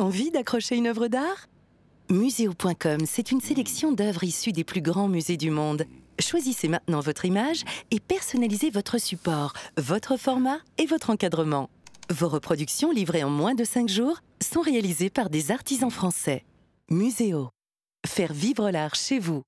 Envie d'accrocher une œuvre d'art Muséo.com, c'est une sélection d'œuvres issues des plus grands musées du monde. Choisissez maintenant votre image et personnalisez votre support, votre format et votre encadrement. Vos reproductions livrées en moins de 5 jours sont réalisées par des artisans français. Museo. Faire vivre l'art chez vous.